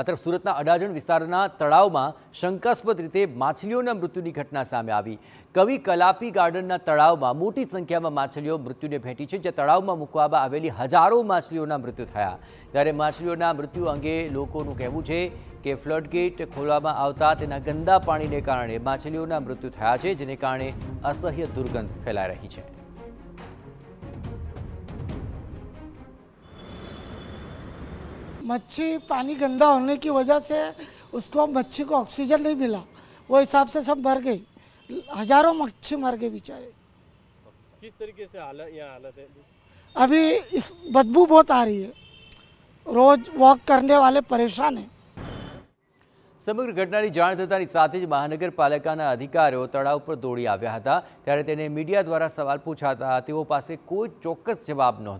અત્યારે સુરતના અડાજણ વિસ્તારના તળાવમાં શંકાસ્પદ રીતે માછલીઓના મૃત્યુની ઘટના સામે આવી કવિ કલાપી ગાર્ડનના તળાવમાં મોટી સંખ્યામાં માછલીઓ મૃત્યુને ભેટી છે જ્યાં તળાવમાં મૂકવામાં આવેલી હજારો માછલીઓના મૃત્યુ થયા ત્યારે માછલીઓના મૃત્યુ અંગે લોકોનું કહેવું છે કે ફ્લડગેટ ખોલવામાં આવતા તેના ગંદા પાણીને કારણે માછલીઓના મૃત્યુ થયા છે જેને કારણે અસહ્ય દુર્ગંધ ફેલાઈ રહી છે मच्छी पानी गंदा होने की वजह से उसको मच्छी को ऑक्सीजन नहीं मिला वो हिसाब से सब मर गई हजारों मच्छी मर गए बेचारे किस तरीके से हालत हालत है अभी इस बदबू बहुत आ रही है रोज वॉक करने वाले परेशान है समग्र घटना की जांच देता महानगरपालिका अधिकारी तड़ाव पर दौड़ी आया था तरह मीडिया द्वारा सवाल पूछा था कोई चौक्स जवाब ना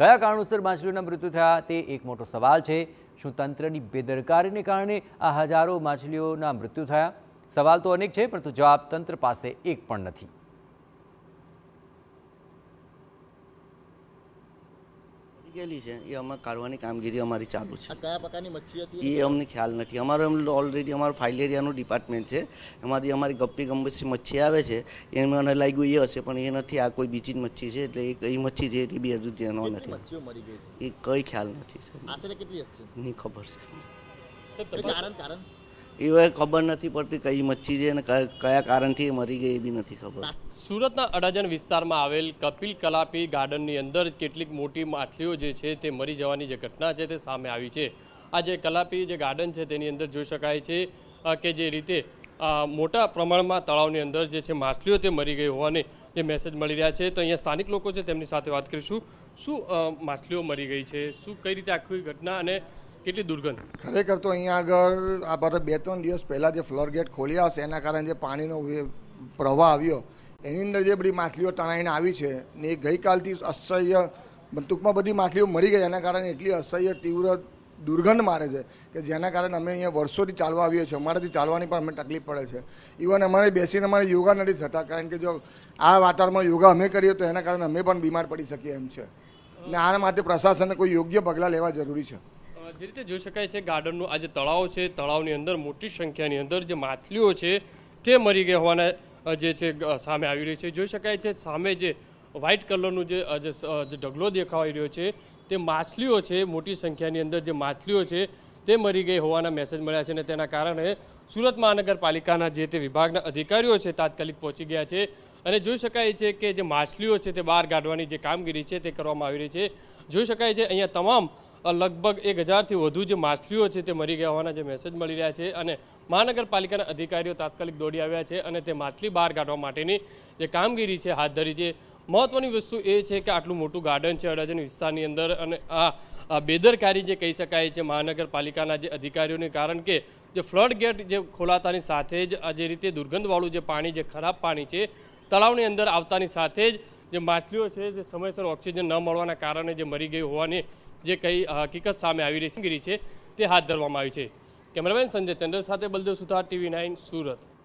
કયા કારણોસર માછલીઓના મૃત્યુ થયા તે એક મોટો સવાલ છે શું તંત્રની બેદરકારીને કારણે આ હજારો માછલીઓના મૃત્યુ થયા સવાલ તો અનેક છે પરંતુ જવાબ તંત્ર પાસે એક પણ નથી ઉકેલી છે એ અમે કાઢવાની કામગીરી અમારી ચાલુ છે કયા પ્રકારની મચ્છી હતી એ અમને ખ્યાલ નથી અમારો એમ ઓલરેડી અમારું ફાઇલેરિયાનું ડિપાર્ટમેન્ટ છે એમાંથી અમારી ગપ્પી ગંબસી મચ્છી આવે છે એ મને લાગ્યું એ હશે પણ એ નથી આ કોઈ બીજી જ મચ્છી છે એટલે એ કઈ મચ્છી છે એ બી હજુ તેનો નથી એ કઈ ખ્યાલ નથી સર કેટલી હશે ખબર છે કારણ કારણ એવા ખબર નથી પડતી કઈ મચ્છી છે અને કયા કારણથી એ મરી ગઈ એ બી નથી ખબર સુરતના અડાજણ વિસ્તારમાં આવેલ કપિલ કલાપી ગાર્ડનની અંદર કેટલીક મોટી માછલીઓ જે છે તે મરી જવાની જે ઘટના છે તે સામે આવી છે આ જે કલાપી જે ગાર્ડન છે તેની અંદર જોઈ શકાય છે કે જે રીતે મોટા પ્રમાણમાં તળાવની અંદર જે છે માછલીઓ તે મરી ગઈ હોવાની જે મેસેજ મળી રહ્યા છે તો અહીંયા સ્થાનિક લોકો છે તેમની સાથે વાત કરીશું શું માછલીઓ મરી ગઈ છે શું કઈ રીતે આખી ઘટના અને કેટલી દુર્ગંધ ખરેખર તો અહીંયા આગળ આ ભારત બે ત્રણ દિવસ પહેલાં જે ફ્લડ ગેટ ખોલ્યા હશે એના કારણે જે પાણીનો પ્રવાહ આવ્યો એની અંદર જે બધી માછલીઓ તણાઈને આવી છે ને એ ગઈકાલથી અસહ્ય ટૂંકમાં બધી માછલીઓ મરી ગઈ એના કારણે એટલી અસહ્ય તીવ્ર દુર્ગંધ મારે છે કે જેના કારણે અમે અહીંયા વર્ષોથી ચાલવા આવીએ છીએ અમારાથી ચાલવાની પણ અમને તકલીફ પડે છે ઇવન અમારે બેસીને અમારે યોગા નથી થતા કારણ કે જો આ વાતાવરણમાં યોગા અમે કરીએ તો એના કારણે અમે પણ બીમાર પડી શકીએ એમ છે ને આના માટે પ્રશાસને કોઈ યોગ્ય પગલાં લેવા જરૂરી છે જે રીતે જોઈ શકાય છે ગાર્ડનનું આ જે તળાવ છે તળાવની અંદર મોટી સંખ્યાની અંદર જે માછલીઓ છે તે મરી ગઈ હોવાના જે છે સામે આવી રહી છે જોઈ શકાય છે સામે જે વ્હાઇટ કલરનું જે ઢગલો દેખાઈ રહ્યો છે તે માછલીઓ છે મોટી સંખ્યાની અંદર જે માછલીઓ છે તે મરી ગઈ હોવાના મેસેજ મળ્યા છે અને તેના કારણે સુરત મહાનગરપાલિકાના જે તે વિભાગના અધિકારીઓ છે તાત્કાલિક પહોંચી ગયા છે અને જોઈ શકાય છે કે જે માછલીઓ છે તે બહાર કાઢવાની જે કામગીરી છે તે કરવામાં આવી રહી છે જોઈ શકાય છે અહીંયા તમામ લગભગ એક હજારથી વધુ જે માછલીઓ છે તે મરી ગયા હોવાના જે મેસેજ મળી રહ્યા છે અને મહાનગરપાલિકાના અધિકારીઓ તાત્કાલિક દોડી આવ્યા છે અને તે માછલી બહાર કાઢવા માટેની જે કામગીરી છે હાથ ધરી છે મહત્વની વસ્તુ એ છે કે આટલું મોટું ગાર્ડન છે અડાજણ વિસ્તારની અંદર અને આ બેદરકારી જે કહી શકાય છે મહાનગરપાલિકાના જે અધિકારીઓને કારણ કે જે ફ્લડ ગેટ જે ખોલાતાની સાથે જ જે રીતે દુર્ગંધવાળું જે પાણી જે ખરાબ પાણી છે તળાવની અંદર આવતાની સાથે જ જે માછલીઓ છે જે સમયસર ઓક્સિજન ન મળવાના કારણે જે મરી ગઈ હોવાની જે કઈ હકીકત સામે આવી રહી છે તે હાથ ધરવામાં આવી છે કેમેરામેન સંજય ચંદ્ર સાથે બલદેવ સુથાર ટીવી નાઇન સુરત